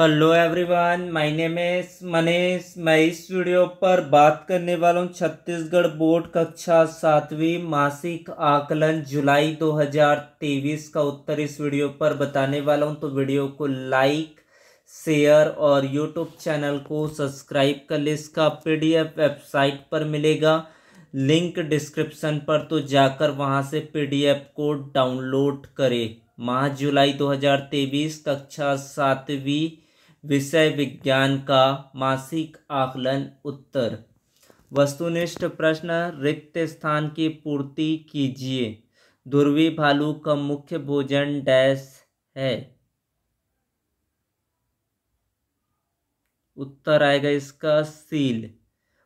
hello everyone my name is Manish मैं इस video पर बात करने वाला हूँ छत्तीसगढ़ बोर्ड कक्षा सातवीं मासिक आकलन जुलाई 2023 का उत्तर इस वीडियो पर बताने वाला हूँ तो वीडियो को लाइक शेयर और यूट्यूब चैनल को सब्सक्राइब कर ले इसका पीडीएफ वेबसाइट पर मिलेगा लिंक डिस्क्रिप्शन पर तो जाकर वहाँ से पी को डाउनलोड करें माह जुलाई 2023 कक्षा सातवीं विषय विज्ञान का मासिक आकलन उत्तर वस्तुनिष्ठ प्रश्न रिक्त स्थान की पूर्ति कीजिए ध्रुवी भालू का मुख्य भोजन डैश है उत्तर आएगा इसका सील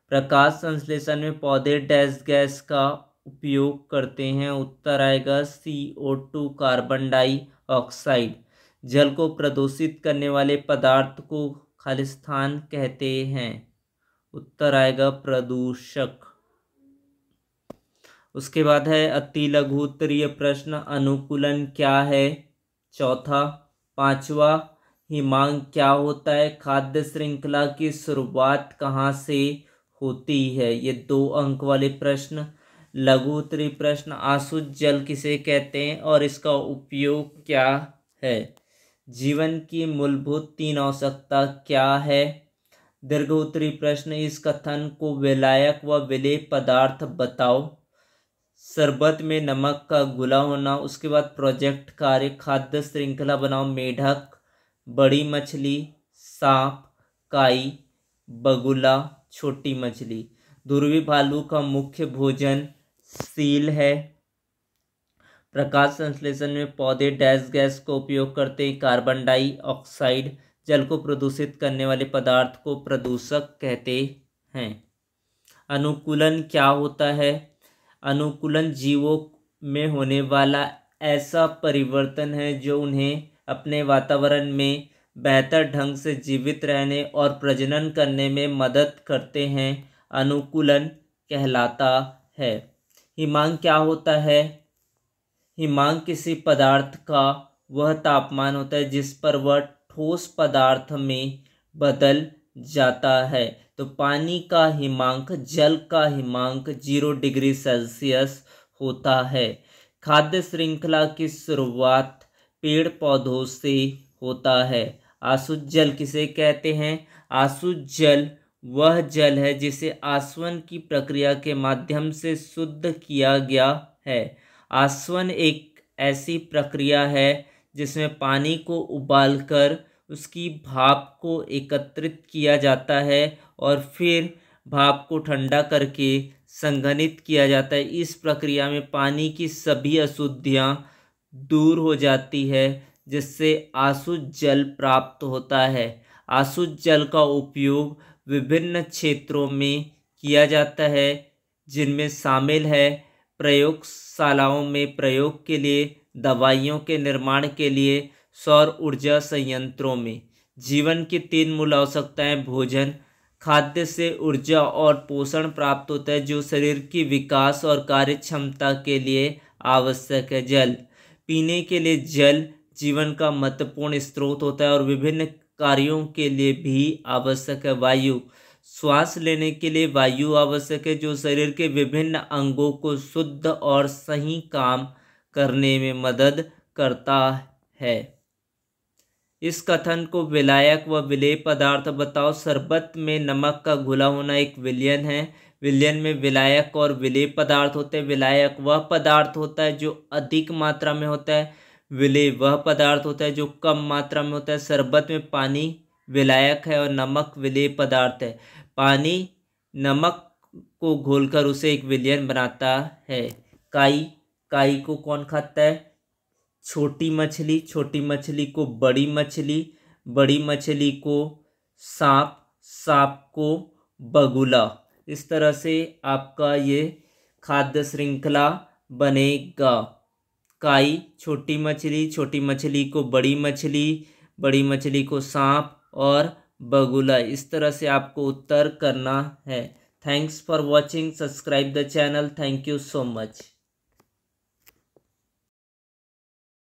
प्रकाश संश्लेषण में पौधे डैश गैस का उपयोग करते हैं उत्तर आएगा C O two carbon dioxide जल को प्रदूषित करने वाले पदार्थ को खालिस्तान कहते हैं उत्तर आएगा प्रदूषक उसके बाद है अति लघु उत्तरीय प्रश्न अनुकूलन क्या है चौथा पांचवा हिमांग क्या होता है खाद्य श्रृंखला की शुरुआत कहाँ से होती है ये दो अंक वाले प्रश्न लघु उत्तरीय प्रश्न आंसू जल किसे कहते हैं और इसका उपयोग क्या है जीवन की मूलभूत तीन आवश्यकता क्या है दीर्घ उत्तरी प्रश्न इस कथन को विलायक व विलेय पदार्थ बताओ शरबत में नमक का गुला होना उसके बाद प्रोजेक्ट कार्य खाद्य श्रृंखला बनाओ मेढक बड़ी मछली सांप काई बगुला छोटी मछली ध्रुवी भालू का मुख्य भोजन सील है प्रकाश संश्लेषण में पौधे डैश गैस को उपयोग करते हैं कार्बन डाइऑक्साइड जल को प्रदूषित करने वाले पदार्थ को प्रदूषक कहते हैं अनुकूलन क्या होता है अनुकूलन जीवों में होने वाला ऐसा परिवर्तन है जो उन्हें अपने वातावरण में बेहतर ढंग से जीवित रहने और प्रजनन करने में मदद करते हैं अनुकूलन कहलाता है हिमांग क्या होता है हिमांक किसी पदार्थ का वह तापमान होता है जिस पर वह ठोस पदार्थ में बदल जाता है तो पानी का हिमांक जल का हिमांक जीरो डिग्री सेल्सियस होता है खाद्य श्रृंखला की शुरुआत पेड़ पौधों से होता है आसुत जल किसे कहते हैं आसुत जल वह जल है जिसे आसवन की प्रक्रिया के माध्यम से शुद्ध किया गया है आसवन एक ऐसी प्रक्रिया है जिसमें पानी को उबालकर उसकी भाप को एकत्रित किया जाता है और फिर भाप को ठंडा करके संघनित किया जाता है इस प्रक्रिया में पानी की सभी अशुद्धियाँ दूर हो जाती है जिससे आंसू जल प्राप्त होता है आंसू जल का उपयोग विभिन्न क्षेत्रों में किया जाता है जिनमें शामिल है प्रयोगशालाओं में प्रयोग के लिए दवाइयों के निर्माण के लिए सौर ऊर्जा संयंत्रों में जीवन की तीन मूल आवश्यकताएं भोजन खाद्य से ऊर्जा और पोषण प्राप्त होता है जो शरीर की विकास और कार्य क्षमता के लिए आवश्यक है जल पीने के लिए जल जीवन का महत्वपूर्ण स्रोत होता है और विभिन्न कार्यों के लिए भी आवश्यक है वायु श्वास लेने के लिए वायु आवश्यक है जो शरीर के विभिन्न अंगों को शुद्ध और सही काम करने में मदद करता है इस कथन को विलायक व विलेय पदार्थ बताओ शरबत में नमक का घुला होना एक विलयन है विलयन में विलायक और विलेय पदार्थ होते हैं विलायक वह पदार्थ होता है जो अधिक मात्रा में होता है विलेय वह पदार्थ होता है जो कम मात्रा में होता है शरबत में पानी विलायक है और नमक विलेय पदार्थ है पानी नमक को घोलकर उसे एक विलयन बनाता है काई काई को कौन खाता है छोटी मछली छोटी मछली को बड़ी मछली बड़ी मछली को सांप सांप को बगुला इस तरह से आपका ये खाद्य श्रृंखला बनेगा काई छोटी मछली छोटी मछली को बड़ी मछली बड़ी मछली को सांप और बगुला इस तरह से आपको उत्तर करना है thanks for watching subscribe the channel thank you so much